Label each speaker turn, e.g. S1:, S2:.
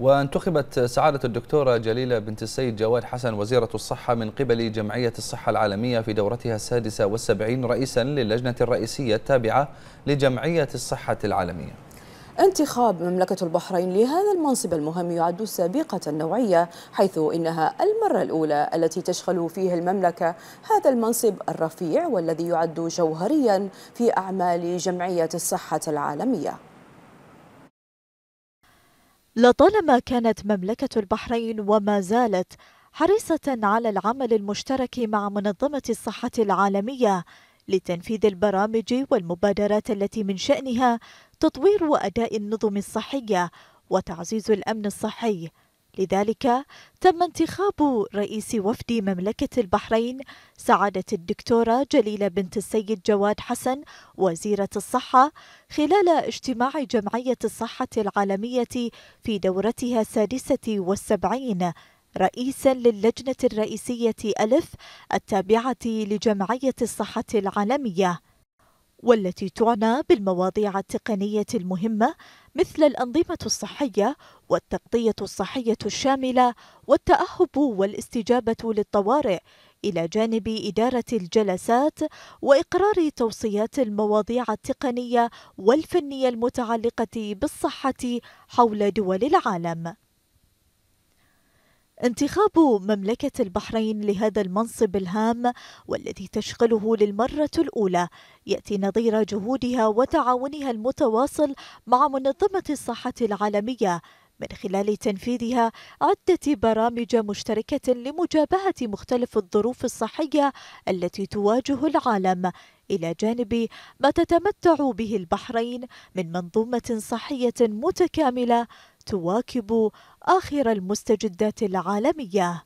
S1: وانتخبت سعادة الدكتورة جليلة بنت السيد جواد حسن وزيرة الصحة من قبل جمعية الصحة العالمية في دورتها السادسة والسبعين رئيسا للجنة الرئيسية التابعة لجمعية الصحة العالمية
S2: انتخاب مملكة البحرين لهذا المنصب المهم يعد سابقة نوعية حيث إنها المرة الأولى التي تشغل فيها المملكة هذا المنصب الرفيع والذي يعد جوهريا في أعمال جمعية الصحة العالمية
S3: لطالما كانت مملكة البحرين وما زالت حريصة على العمل المشترك مع منظمة الصحة العالمية لتنفيذ البرامج والمبادرات التي من شأنها تطوير أداء النظم الصحية وتعزيز الأمن الصحي لذلك تم انتخاب رئيس وفد مملكة البحرين سعادة الدكتورة جليلة بنت السيد جواد حسن وزيرة الصحة خلال اجتماع جمعية الصحة العالمية في دورتها السادسة والسبعين رئيسا للجنة الرئيسية ألف التابعة لجمعية الصحة العالمية والتي تعنى بالمواضيع التقنية المهمة مثل الأنظمة الصحية والتغطية الصحية الشاملة والتأهب والاستجابة للطوارئ إلى جانب إدارة الجلسات وإقرار توصيات المواضيع التقنية والفنية المتعلقة بالصحة حول دول العالم انتخاب مملكة البحرين لهذا المنصب الهام والذي تشغله للمرة الأولى يأتي نظير جهودها وتعاونها المتواصل مع منظمة الصحة العالمية من خلال تنفيذها عدة برامج مشتركة لمجابهة مختلف الظروف الصحية التي تواجه العالم إلى جانب ما تتمتع به البحرين من منظومة صحية متكاملة تواكب آخر المستجدات العالمية